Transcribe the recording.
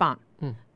Bond.